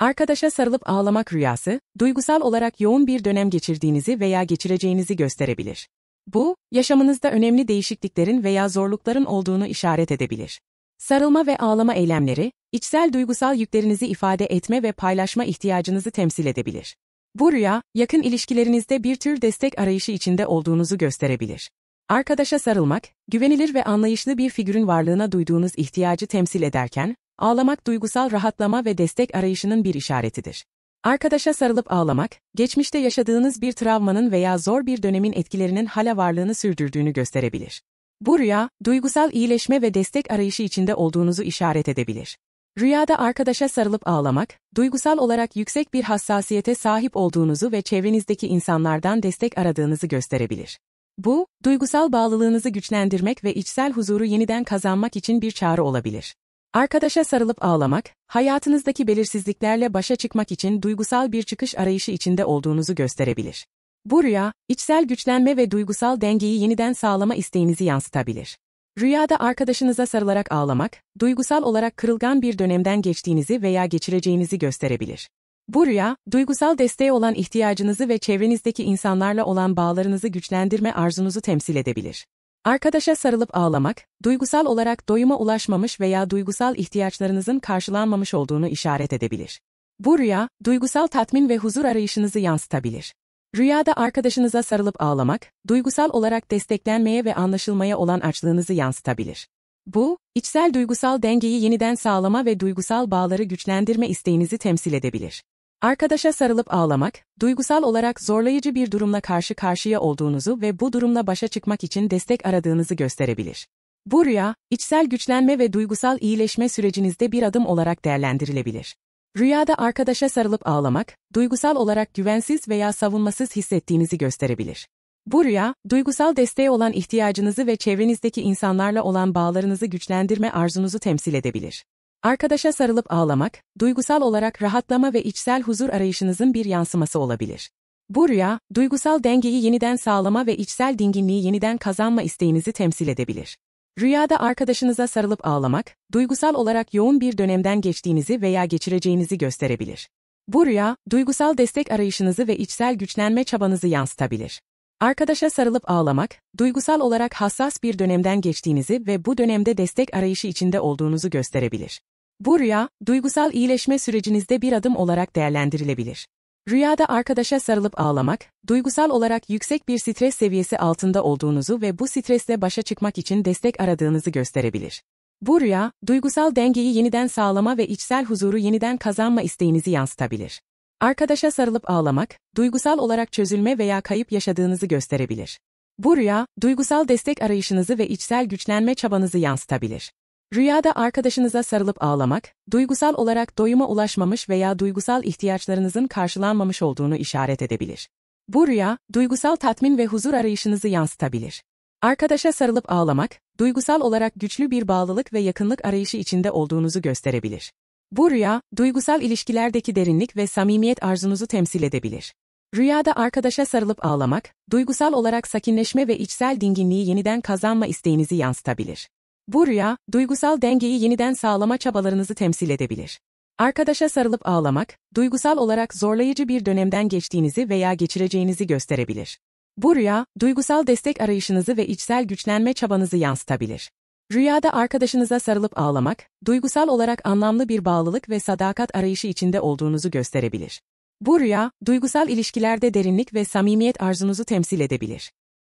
Arkadaşa sarılıp ağlamak rüyası, duygusal olarak yoğun bir dönem geçirdiğinizi veya geçireceğinizi gösterebilir. Bu, yaşamınızda önemli değişikliklerin veya zorlukların olduğunu işaret edebilir. Sarılma ve ağlama eylemleri, içsel duygusal yüklerinizi ifade etme ve paylaşma ihtiyacınızı temsil edebilir. Bu rüya, yakın ilişkilerinizde bir tür destek arayışı içinde olduğunuzu gösterebilir. Arkadaşa sarılmak, güvenilir ve anlayışlı bir figürün varlığına duyduğunuz ihtiyacı temsil ederken, Ağlamak duygusal rahatlama ve destek arayışının bir işaretidir. Arkadaşa sarılıp ağlamak, geçmişte yaşadığınız bir travmanın veya zor bir dönemin etkilerinin hala varlığını sürdürdüğünü gösterebilir. Bu rüya, duygusal iyileşme ve destek arayışı içinde olduğunuzu işaret edebilir. Rüyada arkadaşa sarılıp ağlamak, duygusal olarak yüksek bir hassasiyete sahip olduğunuzu ve çevrenizdeki insanlardan destek aradığınızı gösterebilir. Bu, duygusal bağlılığınızı güçlendirmek ve içsel huzuru yeniden kazanmak için bir çağrı olabilir. Arkadaşa sarılıp ağlamak, hayatınızdaki belirsizliklerle başa çıkmak için duygusal bir çıkış arayışı içinde olduğunuzu gösterebilir. Bu rüya, içsel güçlenme ve duygusal dengeyi yeniden sağlama isteğinizi yansıtabilir. Rüyada arkadaşınıza sarılarak ağlamak, duygusal olarak kırılgan bir dönemden geçtiğinizi veya geçireceğinizi gösterebilir. Bu rüya, duygusal desteğe olan ihtiyacınızı ve çevrenizdeki insanlarla olan bağlarınızı güçlendirme arzunuzu temsil edebilir. Arkadaşa sarılıp ağlamak, duygusal olarak doyuma ulaşmamış veya duygusal ihtiyaçlarınızın karşılanmamış olduğunu işaret edebilir. Bu rüya, duygusal tatmin ve huzur arayışınızı yansıtabilir. Rüyada arkadaşınıza sarılıp ağlamak, duygusal olarak desteklenmeye ve anlaşılmaya olan açlığınızı yansıtabilir. Bu, içsel duygusal dengeyi yeniden sağlama ve duygusal bağları güçlendirme isteğinizi temsil edebilir. Arkadaşa sarılıp ağlamak, duygusal olarak zorlayıcı bir durumla karşı karşıya olduğunuzu ve bu durumla başa çıkmak için destek aradığınızı gösterebilir. Bu rüya, içsel güçlenme ve duygusal iyileşme sürecinizde bir adım olarak değerlendirilebilir. Rüyada arkadaşa sarılıp ağlamak, duygusal olarak güvensiz veya savunmasız hissettiğinizi gösterebilir. Bu rüya, duygusal desteğe olan ihtiyacınızı ve çevrenizdeki insanlarla olan bağlarınızı güçlendirme arzunuzu temsil edebilir. Arkadaşa sarılıp ağlamak, duygusal olarak rahatlama ve içsel huzur arayışınızın bir yansıması olabilir. Bu rüya, duygusal dengeyi yeniden sağlama ve içsel dinginliği yeniden kazanma isteğinizi temsil edebilir. Rüyada arkadaşınıza sarılıp ağlamak, duygusal olarak yoğun bir dönemden geçtiğinizi veya geçireceğinizi gösterebilir. Bu rüya, duygusal destek arayışınızı ve içsel güçlenme çabanızı yansıtabilir. Arkadaşa sarılıp ağlamak, duygusal olarak hassas bir dönemden geçtiğinizi ve bu dönemde destek arayışı içinde olduğunuzu gösterebilir. Bu rüya, duygusal iyileşme sürecinizde bir adım olarak değerlendirilebilir. Rüyada arkadaşa sarılıp ağlamak, duygusal olarak yüksek bir stres seviyesi altında olduğunuzu ve bu stresle başa çıkmak için destek aradığınızı gösterebilir. Bu rüya, duygusal dengeyi yeniden sağlama ve içsel huzuru yeniden kazanma isteğinizi yansıtabilir. Arkadaşa sarılıp ağlamak, duygusal olarak çözülme veya kayıp yaşadığınızı gösterebilir. Bu rüya, duygusal destek arayışınızı ve içsel güçlenme çabanızı yansıtabilir. Rüyada arkadaşınıza sarılıp ağlamak, duygusal olarak doyuma ulaşmamış veya duygusal ihtiyaçlarınızın karşılanmamış olduğunu işaret edebilir. Bu rüya, duygusal tatmin ve huzur arayışınızı yansıtabilir. Arkadaşa sarılıp ağlamak, duygusal olarak güçlü bir bağlılık ve yakınlık arayışı içinde olduğunuzu gösterebilir. Bu rüya, duygusal ilişkilerdeki derinlik ve samimiyet arzunuzu temsil edebilir. Rüyada arkadaşa sarılıp ağlamak, duygusal olarak sakinleşme ve içsel dinginliği yeniden kazanma isteğinizi yansıtabilir. Bu rüya, duygusal dengeyi yeniden sağlama çabalarınızı temsil edebilir. Arkadaşa sarılıp ağlamak, duygusal olarak zorlayıcı bir dönemden geçtiğinizi veya geçireceğinizi gösterebilir. Bu rüya, duygusal destek arayışınızı ve içsel güçlenme çabanızı yansıtabilir. Rüyada arkadaşınıza sarılıp ağlamak, duygusal olarak anlamlı bir bağlılık ve sadakat arayışı içinde olduğunuzu gösterebilir. Bu rüya, duygusal ilişkilerde derinlik ve samimiyet arzunuzu temsil edebilir.